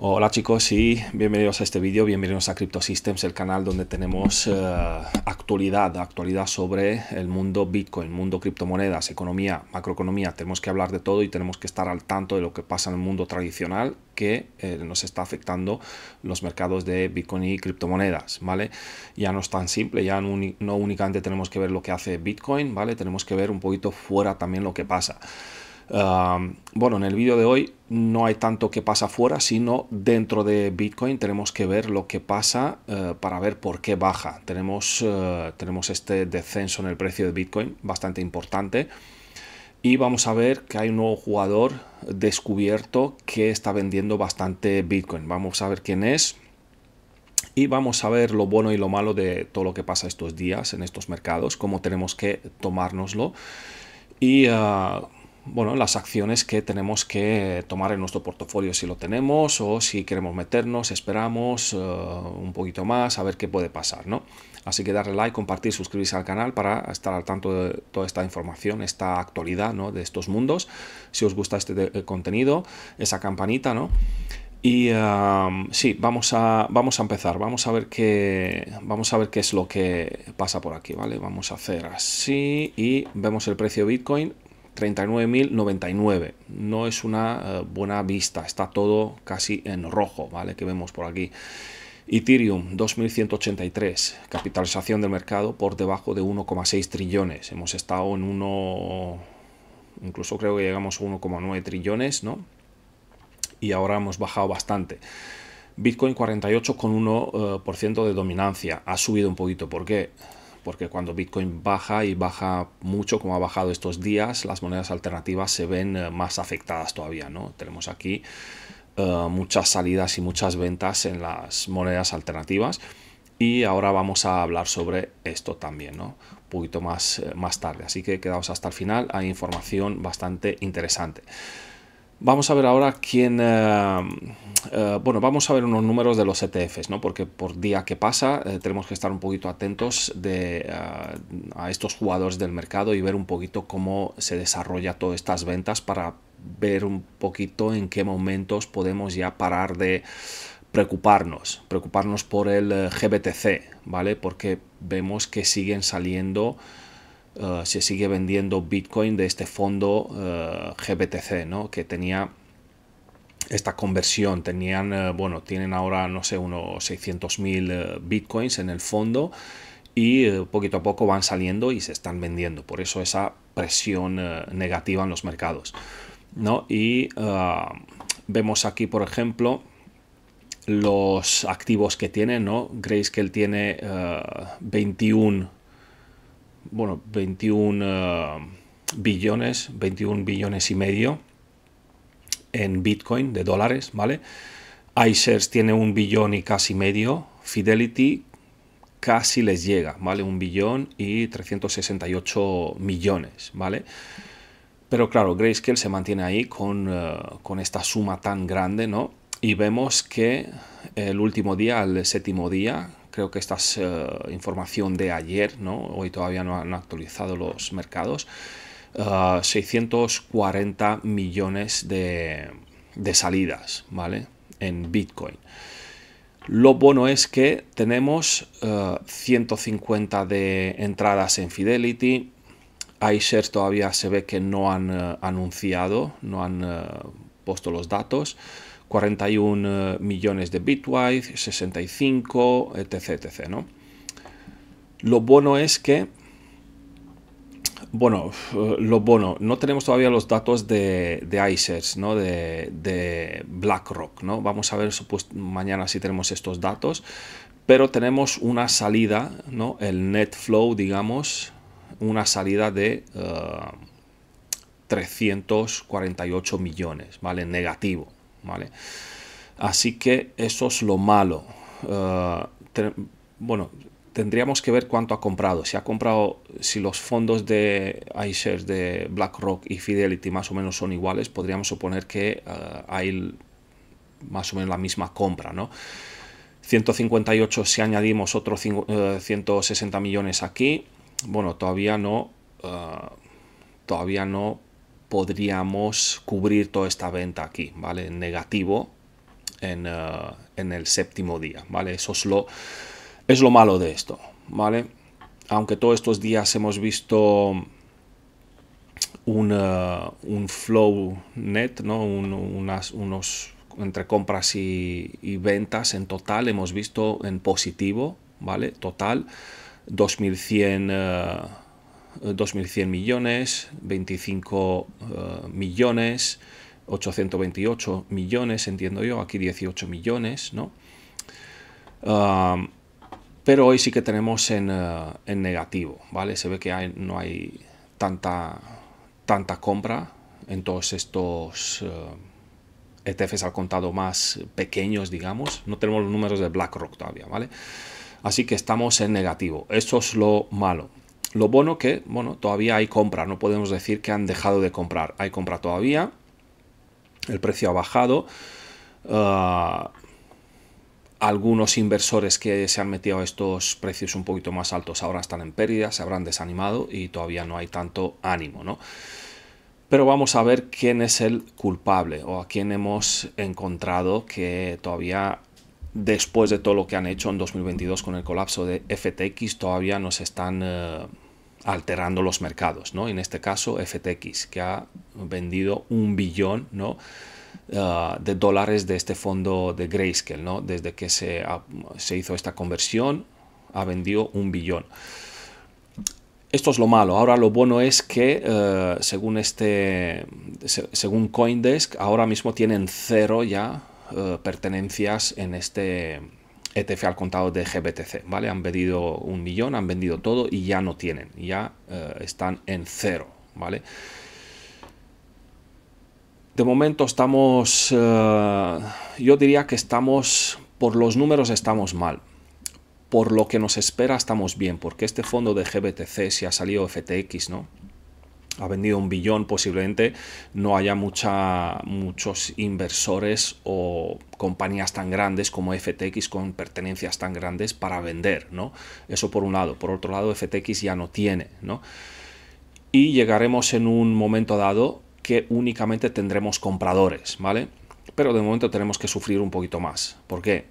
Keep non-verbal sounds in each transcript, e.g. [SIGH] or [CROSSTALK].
Hola chicos y bienvenidos a este vídeo, bienvenidos a Crypto Systems, el canal donde tenemos eh, actualidad, actualidad sobre el mundo Bitcoin, mundo criptomonedas, economía, macroeconomía, tenemos que hablar de todo y tenemos que estar al tanto de lo que pasa en el mundo tradicional que eh, nos está afectando los mercados de Bitcoin y criptomonedas, ¿vale? Ya no es tan simple, ya no, no únicamente tenemos que ver lo que hace Bitcoin, ¿vale? Tenemos que ver un poquito fuera también lo que pasa bueno, en el vídeo de hoy no hay tanto que pasa fuera, sino dentro de Bitcoin tenemos que ver lo que pasa eh, para ver por qué baja. Tenemos, eh, tenemos este descenso en el precio de Bitcoin bastante importante. Y vamos a ver que hay un nuevo jugador descubierto que está vendiendo bastante Bitcoin. Vamos a ver quién es. Y vamos a ver lo bueno y lo malo de todo lo que pasa estos días en estos mercados, cómo tenemos que tomárnoslo. Y ah, bueno, las acciones que tenemos que tomar en nuestro portafolio, si lo tenemos o si queremos meternos, esperamos eh, un poquito más a ver qué puede pasar, ¿no? Así que darle like, compartir, suscribirse al canal para estar al tanto de toda esta información, esta actualidad, ¿no? De estos mundos. Si os gusta este eh, contenido, esa campanita, ¿no? Y si sí, vamos a, vamos a empezar, vamos a, ver qué, vamos a ver qué es lo que pasa por aquí, ¿vale? Vamos a hacer así y vemos el precio de Bitcoin, 39.099. No es una eh, buena vista, está todo casi en rojo, ¿vale? Que vemos por aquí. Ethereum 2183, capitalización del mercado por debajo de 1,6 trillones. Hemos estado en 1 incluso creo que llegamos a 1,9 trillones, ¿no? Y ahora hemos bajado bastante. Bitcoin 48,1% eh, de dominancia. Ha subido un poquito. ¿Por qué? porque cuando Bitcoin baja y baja mucho como ha bajado estos días, las monedas alternativas se ven eh, más afectadas todavía, ¿no? Tenemos aquí eh, muchas salidas y muchas ventas en las monedas alternativas y ahora vamos a hablar sobre esto también, ¿no? Un poquito más, eh, más tarde, así que quedaos hasta el final, hay información bastante interesante. Vamos a ver ahora quién... Eh, eh, bueno, vamos a ver unos números de los ETFs, ¿no? Porque por día que pasa eh, tenemos que estar un poquito atentos a estos jugadores del mercado y ver un poquito cómo se desarrolla todas estas ventas para ver un poquito en qué momentos podemos ya parar de preocuparnos, preocuparnos por el GBTC, ¿vale? Porque vemos que siguen saliendo eh, se sigue vendiendo Bitcoin de este fondo eh, GBTC, ¿no? Que tenía esta conversión. Tenían, eh, bueno, tienen ahora, no sé, unos 600.000 Bitcoins en el fondo y poquito a poco van saliendo y se están vendiendo. Por eso esa presión negativa en los mercados, ¿no? Y vemos aquí, por ejemplo, los activos que tiene, ¿no? él tiene 21 bueno, 21 eh, billones, 21 billones y medio en Bitcoin de dólares, ¿vale? iShares tiene un billón y casi medio, Fidelity casi les llega, ¿vale? Un billón y 368 millones, ¿vale? Pero claro, Grayscale se mantiene ahí con, eh, con esta suma tan grande, ¿no? Y vemos que el último día, el séptimo día, creo que esta es eh, información de ayer, ¿no? hoy todavía no han actualizado los mercados, 640 eh, millones de, de salidas ¿vale? en Bitcoin. Lo bueno es que tenemos 150 eh, de entradas en Fidelity. iShares todavía se ve que no han anunciado, no han puesto los datos. 41 eh, millones de Bitwise, 65, etc. etc ¿no? Lo bueno es que, bueno, eh, lo bueno, no tenemos todavía los datos de, de ¿no? de, BlackRock. ¿no? Vamos a ver mañana si tenemos estos datos, pero tenemos una salida, ¿no? el net flow, digamos, una salida de... 348 eh, millones, ¿vale? Negativo, ¿vale? Así que eso es lo malo. Eh, bueno, tendríamos que ver cuánto ha comprado. Si ha comprado, si los fondos de iShares de BlackRock y Fidelity más o menos son iguales, podríamos suponer que eh, hay más o menos la misma compra, ¿no? 158 si añadimos otros eh, 160 millones aquí. Bueno, todavía no, todavía no podríamos cubrir toda esta venta aquí, ¿vale? En negativo eh, en, el séptimo día, ¿vale? Eso es lo, es lo malo de esto, ¿vale? Aunque todos estos días hemos visto un, eh, un flow net, ¿no? unas, unos entre compras y, ventas en total hemos visto en positivo, ¿vale? Total 2100... 2.100 millones, 25 eh, millones, 828 millones, entiendo yo, aquí 18 millones, ¿no? Ah, pero hoy sí que tenemos en, eh, negativo, ¿vale? Se ve que no hay tanta, tanta compra en todos estos ETFs eh, e al contado más pequeños, digamos. No tenemos los números de BlackRock todavía, ¿vale? Así que estamos en negativo. Eso es lo malo. Lo bueno que, bueno, todavía hay compra, no podemos decir que han dejado de comprar. Hay compra todavía, el precio ha bajado. Ah, algunos inversores que se han metido a estos precios un poquito más altos ahora están en pérdida, se habrán desanimado y todavía no hay tanto ánimo, ¿no? Pero vamos a ver quién es el culpable o a quién hemos encontrado que todavía después de todo lo que han hecho en 2022 con el colapso de FTX, todavía nos están eh, alterando los mercados, ¿no? En este caso, FTX, que ha vendido un billón, eh, de dólares de este fondo de Grayscale, ¿no? Desde que ah, se, hizo esta conversión, ha vendido un billón. Esto es lo malo. Ahora lo bueno es que eh, según este, según CoinDesk, ahora mismo tienen cero ya eh, pertenencias en este ETF al contado de GBTC, ¿vale? Han vendido un millón, han vendido todo y ya no tienen, ya eh, están en cero, ¿vale? De momento estamos, eh, yo diría que estamos, por los números estamos mal, por lo que nos espera estamos bien, porque este fondo de GBTC, si ha salido FTX, ¿no? ha vendido un billón, posiblemente no haya muchos inversores o compañías tan grandes como FTX con pertenencias tan grandes para vender, ¿no? Eso por un lado. Por otro lado, FTX ya no tiene, ¿no? Y llegaremos en un momento dado que únicamente tendremos compradores, ¿vale? Pero de momento tenemos que sufrir un poquito más. ¿Por qué?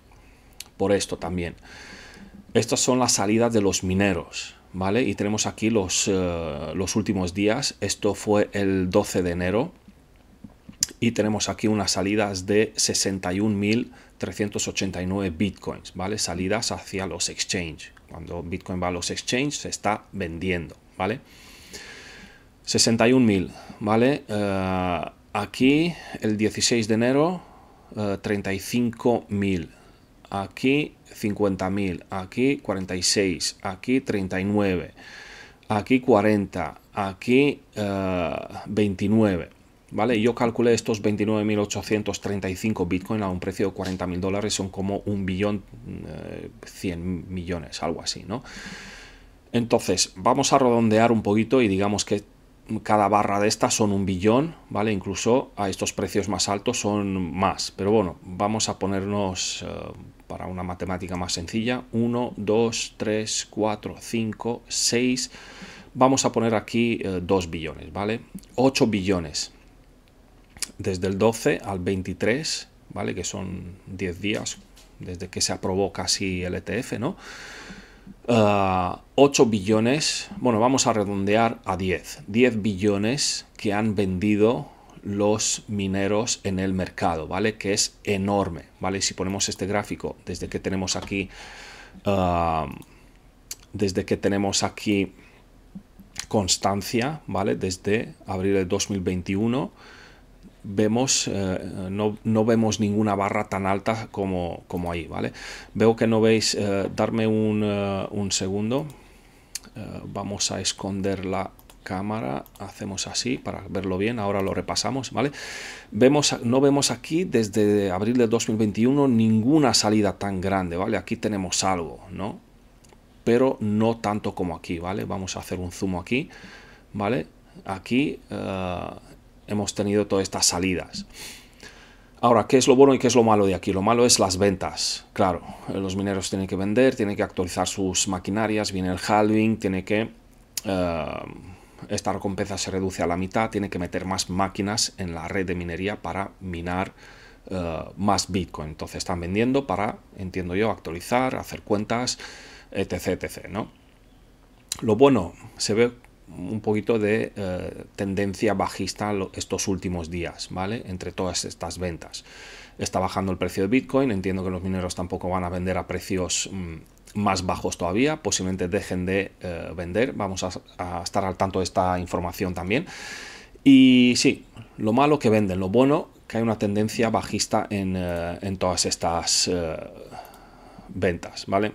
Por esto también. Estas son las salidas de los mineros, ¿vale? Y tenemos aquí eh, los, últimos días, esto fue el 12 de enero, y tenemos aquí unas salidas de 61.389 bitcoins, ¿vale? Salidas hacia los exchange. Cuando Bitcoin va a los exchange se está vendiendo, ¿vale? 61.000, ¿vale? Eh, aquí el 16 de enero 35.000. Eh, aquí 50.000, aquí 46, aquí 39, aquí 40, aquí 29. Eh, ¿Vale? Yo calculé estos 29.835 Bitcoin a un precio de 40.000 dólares, son como un billón, 100 eh, millones, algo así, ¿no? Entonces, vamos a redondear un poquito y digamos que cada barra de estas son un billón, ¿vale? Incluso a estos precios más altos son más. Pero bueno, vamos a ponernos eh, para una matemática más sencilla. 1, 2, 3, 4, 5, 6. Vamos a poner aquí 2 eh, billones, ¿vale? 8 billones. Desde el 12 al 23, ¿vale? Que son 10 días desde que se aprobó casi el ETF, ¿no? 8 eh, billones, bueno, vamos a redondear a 10, 10 billones que han vendido los mineros en el mercado, ¿vale? Que es enorme, ¿vale? Si ponemos este gráfico, desde que tenemos aquí, eh, desde que tenemos aquí constancia, ¿vale? Desde abril de 2021 vemos, eh, no, no, vemos ninguna barra tan alta como, como ahí, ¿vale? Veo que no veis, eh, darme un, eh, segundo, vamos a esconder la cámara, hacemos así para verlo bien, ahora lo repasamos, ¿vale? Vemos, no vemos aquí desde abril de 2021 ninguna salida tan grande, ¿vale? Aquí tenemos algo, ¿no? Pero no tanto como aquí, ¿vale? Vamos a hacer un zoom aquí, ¿vale? Aquí hemos tenido todas estas salidas. Ahora, ¿qué es lo bueno y qué es lo malo de aquí? Lo malo es las ventas. Claro, eh, los mineros tienen que vender, tienen que actualizar sus maquinarias, viene el halving, tiene que... Eh, esta recompensa se reduce a la mitad, tiene que meter más máquinas en la red de minería para minar eh, más Bitcoin. Entonces están vendiendo para, entiendo yo, actualizar, hacer cuentas, etc. etc ¿no? Lo bueno, se ve un poquito de eh, tendencia bajista estos últimos días, ¿vale? Entre todas estas ventas. Está bajando el precio de Bitcoin, entiendo que los mineros tampoco van a vender a precios mm, más bajos todavía, posiblemente dejen de eh, vender, vamos a, estar al tanto de esta información también. Y sí, lo malo que venden, lo bueno que hay una tendencia bajista en, eh, en todas estas ventas, ¿vale?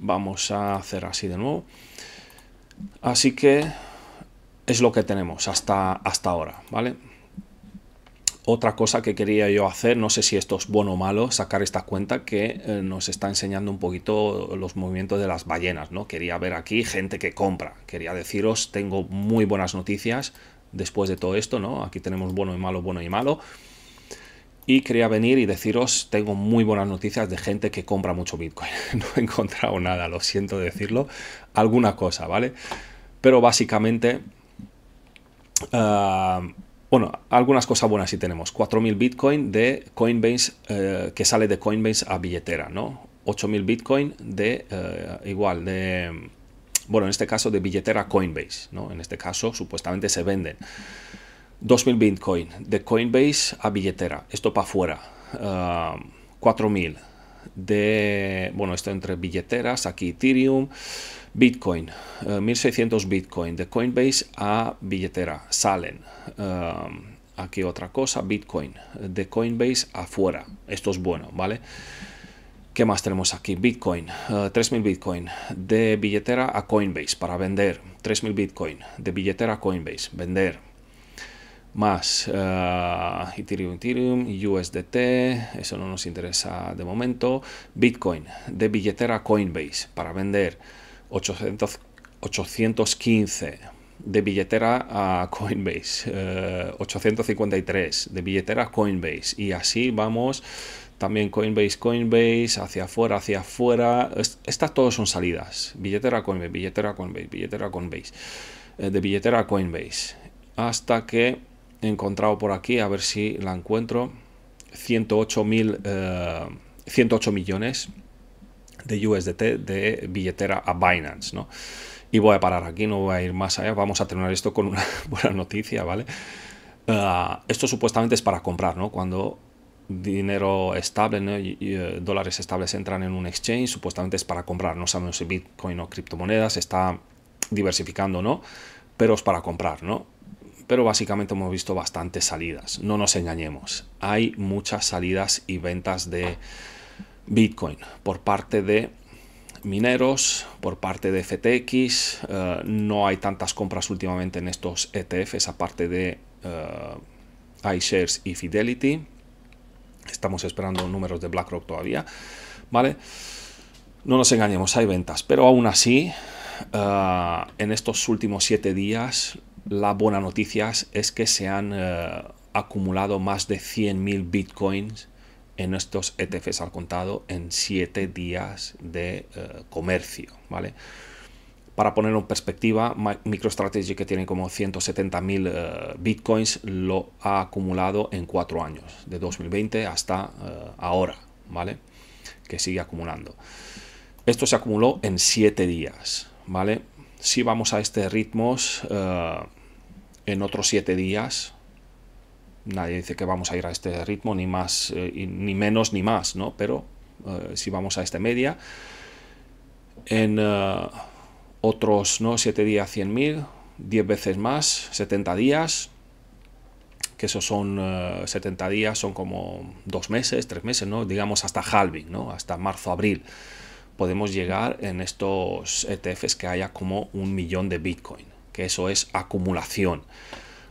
Vamos a hacer así de nuevo. Así que es lo que tenemos hasta, hasta ahora, ¿vale? Otra cosa que quería yo hacer, no sé si esto es bueno o malo, sacar esta cuenta que eh, nos está enseñando un poquito los movimientos de las ballenas, ¿no? Quería ver aquí gente que compra, quería deciros, tengo muy buenas noticias después de todo esto, ¿no? Aquí tenemos bueno y malo, bueno y malo. Y quería venir y deciros, tengo muy buenas noticias de gente que compra mucho Bitcoin. [LAUGHS] No he encontrado nada, lo siento decirlo. Alguna cosa, ¿vale? Pero básicamente... Ah, bueno, algunas cosas buenas sí tenemos. 4.000 Bitcoin de Coinbase, eh, que sale de Coinbase a billetera, ¿no? 8.000 Bitcoin de, eh, igual, de, bueno, en este caso de billetera Coinbase, ¿no? En este caso supuestamente se venden. 2.000 Bitcoin de Coinbase a billetera, esto para afuera, 4.000 de, bueno, esto entre billeteras, aquí Ethereum, Bitcoin, 1.600 ah, Bitcoin de Coinbase a billetera, salen. Ah, aquí otra cosa, Bitcoin de Coinbase afuera, esto es bueno, ¿vale? ¿Qué más tenemos aquí? Bitcoin, 3.000 ah, Bitcoin de billetera a Coinbase para vender. 3.000 Bitcoin de billetera a Coinbase, vender más eh, Ethereum, Ethereum, USDT, eso no nos interesa de momento, Bitcoin de billetera Coinbase para vender 815 de billetera a Coinbase, 853 eh, de billetera Coinbase y así vamos también Coinbase, Coinbase, hacia afuera, hacia afuera, estas todas son salidas, billetera Coinbase, billetera Coinbase, billetera Coinbase, eh, de billetera Coinbase, hasta que he encontrado por aquí, a ver si la encuentro. 108, 108 eh, millones de USDT de billetera a Binance, ¿no? Y voy a parar aquí, no voy a ir más allá. Vamos a terminar esto con una [LAUGHS] buena noticia, ¿vale? Eh, esto supuestamente es para comprar, ¿no? Cuando dinero estable, y, eh, dólares estables entran en un exchange, supuestamente es para comprar. No sabemos si Bitcoin o criptomonedas está diversificando, ¿no? Pero es para comprar, ¿no? pero básicamente hemos visto bastantes salidas. No nos engañemos, hay muchas salidas y ventas de Bitcoin por parte de mineros, por parte de FTX. Eh, no hay tantas compras últimamente en estos ETFs, aparte de eh, iShares y Fidelity. Estamos esperando números de BlackRock todavía, ¿vale? No nos engañemos, hay ventas, pero aún así, eh, en estos últimos siete días la buena noticia es que se han eh, acumulado más de 100.000 bitcoins en estos ETFs al contado en 7 días de eh, comercio, ¿vale? Para ponerlo en perspectiva, MicroStrategy, que tiene como 170.000 eh, bitcoins, lo ha acumulado en 4 años, de 2020 hasta ahora, ¿vale? Que sigue acumulando. Esto se acumuló en 7 días, ¿vale? si vamos a este ritmo, eh, en otros siete días, nadie dice que vamos a ir a este ritmo, ni más, eh, ni menos, ni más, ¿no? Pero eh, si vamos a esta media, en otros, ¿no? Siete días, 100.000, 10 veces más, 70 días, que esos son 70 días, son como dos meses, tres meses, ¿no? Digamos hasta halving, ¿no? Hasta marzo, abril podemos llegar en estos ETFs que haya como un millón de Bitcoin, que eso es acumulación.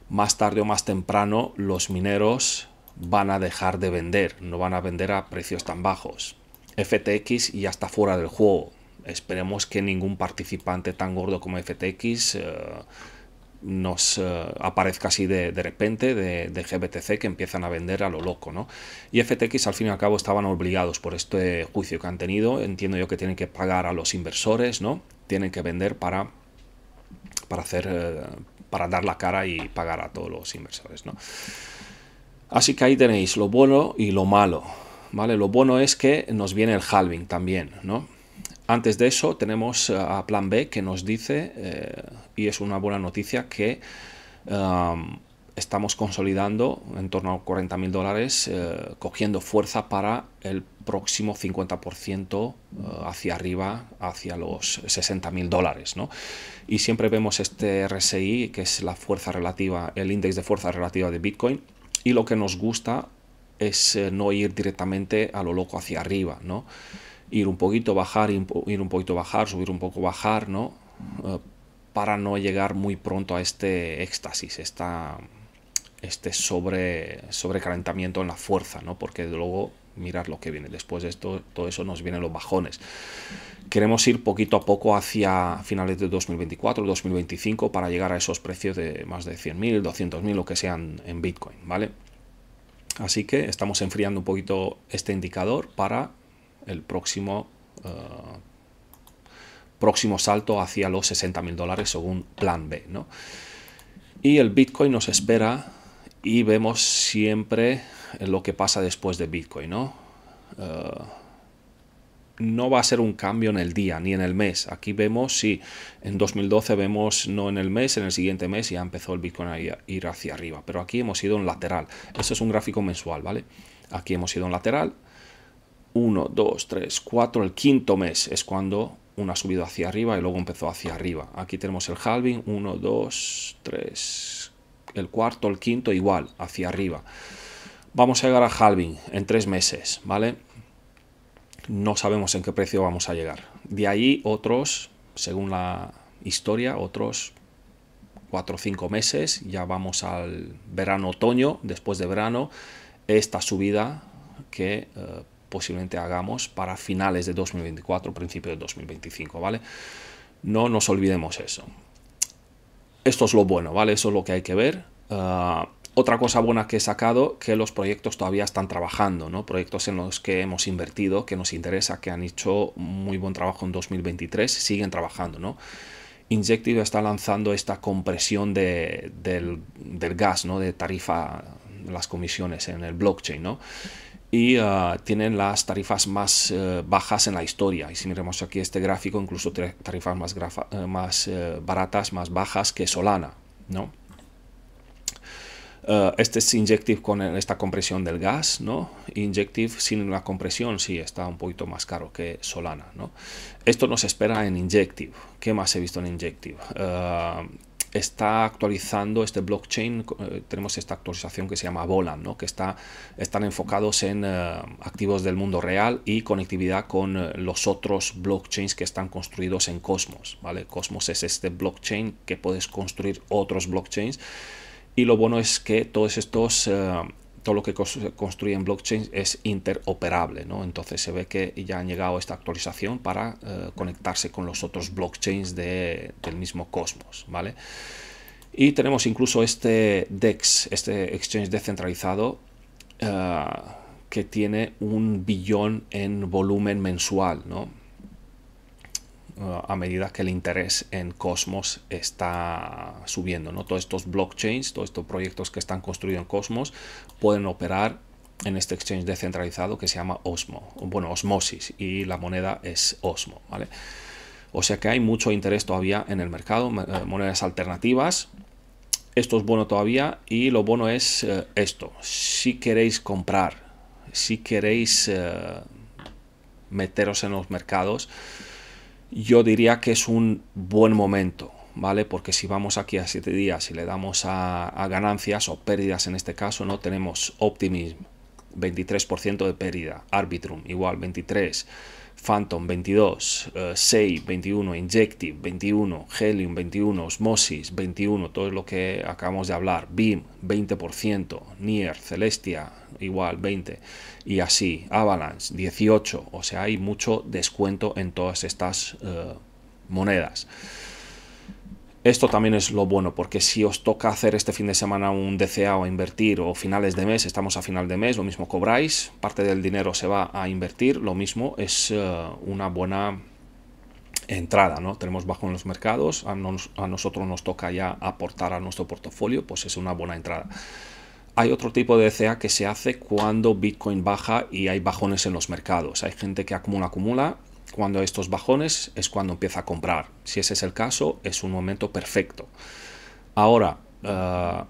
Más tarde o más temprano los mineros van a dejar de vender, no van a vender a precios tan bajos. FTX ya está fuera del juego. Esperemos que ningún participante tan gordo como FTX eh, nos eh, aparezca así de, de repente de, GBTC que empiezan a vender a lo loco, ¿no? Y FTX al fin y al cabo estaban obligados por este juicio que han tenido, entiendo yo que tienen que pagar a los inversores, ¿no? Tienen que vender para, para hacer, eh, para dar la cara y pagar a todos los inversores, ¿no? Así que ahí tenéis lo bueno y lo malo, ¿vale? Lo bueno es que nos viene el halving también, ¿no? Antes de eso tenemos eh, a Plan B que nos dice, eh, y es una buena noticia, que eh, estamos consolidando en torno a 40 mil dólares, cogiendo fuerza para el próximo 50% hacia arriba, hacia los $60.000. dólares. Y siempre vemos este RSI, que es la fuerza relativa, el índice de fuerza relativa de Bitcoin, y lo que nos gusta es no ir directamente a lo loco hacia arriba. ¿no? ir un poquito, bajar, ir un poquito, bajar, subir un poco, bajar, ¿no? Eh, para no llegar muy pronto a este éxtasis, esta, este sobre, sobrecalentamiento en la fuerza, ¿no? Porque luego mirar lo que viene. Después de esto, todo eso nos vienen los bajones. Queremos ir poquito a poco hacia finales de 2024, 2025 para llegar a esos precios de más de 100.000, 200.000 lo que sean en Bitcoin, ¿vale? Así que estamos enfriando un poquito este indicador para el próximo, eh, próximo salto hacia los 60 mil dólares según plan B. ¿no? Y el Bitcoin nos espera y vemos siempre lo que pasa después de Bitcoin. ¿no? Eh, no va a ser un cambio en el día ni en el mes. Aquí vemos, si en 2012 vemos no en el mes, en el siguiente mes ya empezó el Bitcoin a ir hacia arriba. Pero aquí hemos ido un lateral. Esto es un gráfico mensual, ¿vale? Aquí hemos ido un lateral 1, 2, 3, 4, el quinto mes es cuando una subido hacia arriba y luego empezó hacia arriba. Aquí tenemos el halving, 1, 2, 3, el cuarto, el quinto, igual, hacia arriba. Vamos a llegar a halving en tres meses, ¿vale? No sabemos en qué precio vamos a llegar. De ahí otros, según la historia, otros 4 o 5 meses, ya vamos al verano-otoño, después de verano, esta subida que eh, posiblemente hagamos para finales de 2024, principios de 2025, ¿vale? No nos olvidemos eso. Esto es lo bueno, ¿vale? Eso es lo que hay que ver. Ah, otra cosa buena que he sacado, que los proyectos todavía están trabajando, ¿no? Proyectos en los que hemos invertido, que nos interesa, que han hecho muy buen trabajo en 2023, siguen trabajando, ¿no? Injective está lanzando esta compresión del, del, gas, ¿no? De tarifa, las comisiones en el blockchain, ¿no? y ah, tienen las tarifas más eh, bajas en la historia. Y si miremos aquí este gráfico, incluso tarifas más, eh, más eh, baratas, más bajas que Solana, ¿no? este es Injective con esta compresión del gas, ¿no? Injective sin la compresión sí está un poquito más caro que Solana, ¿no? Esto nos espera en Injective. ¿Qué más he visto en Injective? está actualizando este blockchain, eh, tenemos esta actualización que se llama Volan, ¿no? que están enfocados en eh, activos del mundo real y conectividad con eh, los otros blockchains que están construidos en Cosmos. ¿vale? Cosmos es este blockchain que puedes construir otros blockchains. Y lo bueno es que todos estos todo lo que construye en blockchain es interoperable, ¿no? Entonces se ve que ya han llegado esta actualización para eh, conectarse con los otros blockchains del mismo Cosmos, ¿vale? Y tenemos incluso este DEX, este exchange descentralizado, eh, que tiene un billón en volumen mensual, ¿no? Eh, a medida que el interés en Cosmos está subiendo. ¿no? Todos estos blockchains, todos estos proyectos que están construidos en Cosmos pueden operar en este exchange descentralizado que se llama Osmo, bueno, Osmosis, y la moneda es Osmo, ¿vale? O sea que hay mucho interés todavía en el mercado, eh, monedas alternativas, esto es bueno todavía y lo bueno es eh, esto, si queréis comprar, si queréis meteros en los mercados, yo diría que es un buen momento, ¿vale? Porque si vamos aquí a 7 días y le damos a, ganancias o pérdidas en este caso, ¿no? Tenemos optimismo, 23% de pérdida, Arbitrum, igual, 23%. Phantom 22, Save 21, Injective 21, Helium 21, Osmosis 21, todo lo que acabamos de hablar, Beam 20%, Nier, Celestia igual 20 y así, Avalanche 18, o sea, hay mucho descuento en todas estas eh, monedas. Esto también es lo bueno, porque si os toca hacer este fin de semana un DCA o invertir, o finales de mes, estamos a final de mes, lo mismo cobráis, parte del dinero se va a invertir, lo mismo es eh, una buena entrada, ¿no? Tenemos bajo en los mercados, a, nosotros nos toca ya aportar a nuestro portafolio, pues es una buena entrada. Hay otro tipo de DCA que se hace cuando Bitcoin baja y hay bajones en los mercados. Hay gente que acumula, acumula cuando estos bajones es cuando empieza a comprar. Si ese es el caso, es un momento perfecto. Ahora, eh,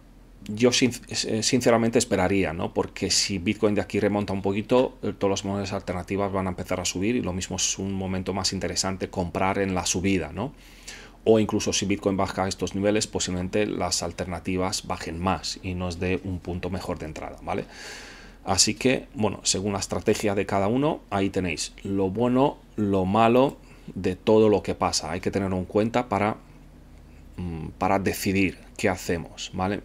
yo eh, sinceramente esperaría, Porque si Bitcoin de aquí remonta un poquito, eh, todas las monedas alternativas van a empezar a subir y lo mismo es un momento más interesante comprar en la subida, ¿no? O incluso si Bitcoin baja a estos niveles, posiblemente las alternativas bajen más y nos dé un punto mejor de entrada, ¿vale? Así que, bueno, según la estrategia de cada uno, ahí tenéis lo bueno, lo malo de todo lo que pasa. Hay que tenerlo en cuenta para, mm, para decidir qué hacemos, ¿vale?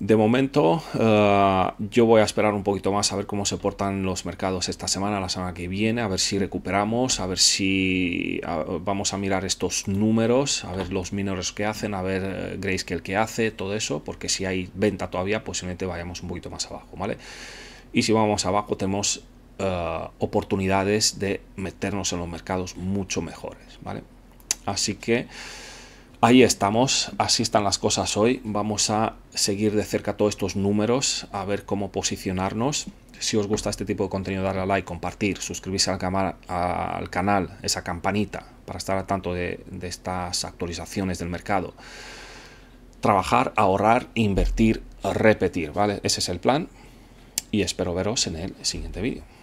De momento, eh, yo voy a esperar un poquito más a ver cómo se portan los mercados esta semana, la semana que viene, a ver si recuperamos, a ver si vamos a mirar estos números, a ver los mineros que hacen, a ver que el que hace, todo eso, porque si hay venta todavía, posiblemente vayamos un poquito más abajo, ¿vale? Y si vamos abajo, tenemos eh, oportunidades de meternos en los mercados mucho mejores, ¿vale? Así que Ahí estamos, así están las cosas hoy. Vamos a seguir de cerca todos estos números, a ver cómo posicionarnos. Si os gusta este tipo de contenido, darle a like, compartir, suscribirse al, canal, al canal esa campanita para estar al tanto de, de estas actualizaciones del mercado. Trabajar, ahorrar, invertir, repetir, ¿vale? Ese es el plan y espero veros en el siguiente vídeo.